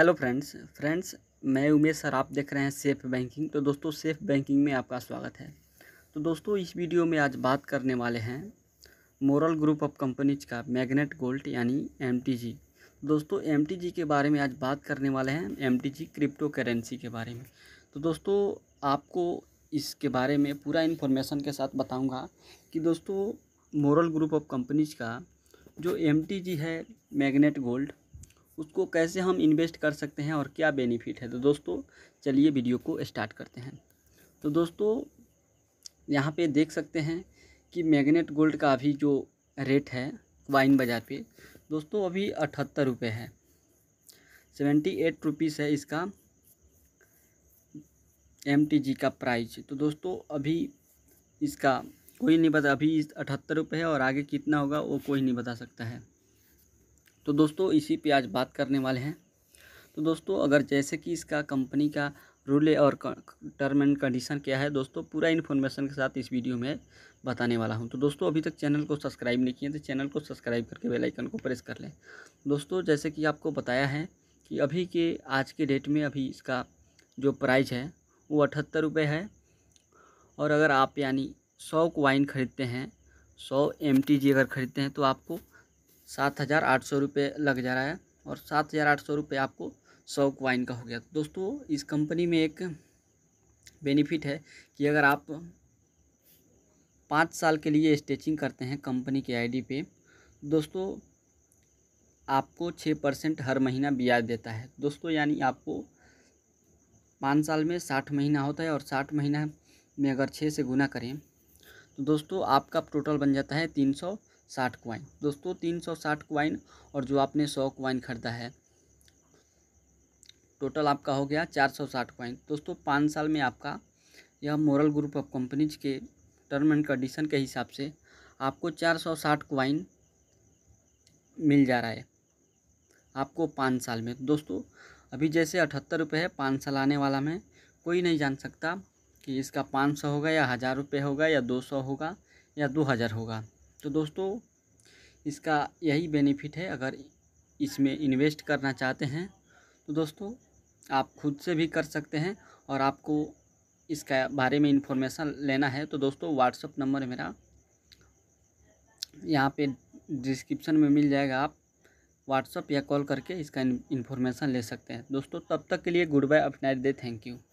hello friends friends मैं Umesh sir आप देख रहे हैं सेफ बैंकिंग तो दोस्तों सेफ बैंकिंग में आपका स्वागत है तो दोस्तों इस वीडियो में आज बात करने वाले हैं मोरल ग्रुप ऑफ कंपनीज का मैग्नेट गोल्ड यानी एम दोस्तों एम के बारे में आज बात करने वाले हैं एम क्रिप्टो करेंसी के बारे में तो दोस्तों आपको इसके बारे में पूरा इन्फॉर्मेशन के साथ बताऊँगा कि दोस्तों मोरल ग्रुप ऑफ कंपनीज का जो एम है मैगनेट गोल्ड उसको कैसे हम इन्वेस्ट कर सकते हैं और क्या बेनिफिट है तो दोस्तों चलिए वीडियो को स्टार्ट करते हैं तो दोस्तों यहाँ पे देख सकते हैं कि मैग्नेट गोल्ड का अभी जो रेट है वाइन बाज़ार पे दोस्तों अभी अठहत्तर रुपये है सेवेंटी एट रुपीज़ है इसका एम टी जी का प्राइस तो दोस्तों अभी इसका कोई नहीं बता अभी अठहत्तर रुपये है और आगे कितना होगा वो कोई नहीं बता सकता है तो दोस्तों इसी पे आज बात करने वाले हैं तो दोस्तों अगर जैसे कि इसका कंपनी का रूल और टर्म एंड कंडीशन क्या है दोस्तों पूरा इन्फॉर्मेशन के साथ इस वीडियो में बताने वाला हूं तो दोस्तों अभी तक चैनल को सब्सक्राइब नहीं किए तो चैनल को सब्सक्राइब करके बेल आइकन को प्रेस कर लें दोस्तों जैसे कि आपको बताया है कि अभी के आज के डेट में अभी इसका जो प्राइस है वो अठहत्तर रुपये है और अगर आप यानी सौ वाइन ख़रीदते हैं सौ एम अगर ख़रीदते हैं तो आपको सात हज़ार आठ सौ रुपये लग जा रहा है और सात हज़ार आठ सौ रुपये आपको सौ क्वाइन का हो गया दोस्तों इस कंपनी में एक बेनिफिट है कि अगर आप पाँच साल के लिए स्टेचिंग करते हैं कंपनी के आईडी पे दोस्तों आपको छः परसेंट हर महीना ब्याज देता है दोस्तों यानी आपको पाँच साल में साठ महीना होता है और साठ महीना में अगर छः से गुना करें तो दोस्तों आपका टोटल बन जाता है तीन सौ साठ क्वाइन दोस्तों तीन सौ साठ क्वाइन और जो आपने सौ क्वाइन ख़रीदा है टोटल आपका हो गया चार सौ साठ क्वाइन दोस्तों पाँच साल में आपका यह मोरल ग्रुप ऑफ कंपनीज के टर्म एंड कंडीशन के हिसाब से आपको चार सौ साठ क्वाइन मिल जा रहा है आपको पाँच साल में दोस्तों अभी जैसे अठहत्तर रुपये है पाँच साल आने वाला में कोई नहीं जान सकता कि इसका पाँच सौ होगा या हज़ार रुपये होगा या दो सौ होगा या दो हज़ार होगा तो दोस्तों इसका यही बेनिफिट है अगर इसमें इन्वेस्ट करना चाहते हैं तो दोस्तों आप खुद से भी कर सकते हैं और आपको इसका बारे में इन्फॉर्मेशन लेना है तो दोस्तों व्हाट्सअप नंबर मेरा यहाँ पे डिस्क्रिप्शन में मिल जाएगा आप व्हाट्सअप या कॉल करके इसका इन्फॉर्मेशन ले सकते हैं दोस्तों तब तक के लिए गुड बाय अपनाइट दे थैंक यू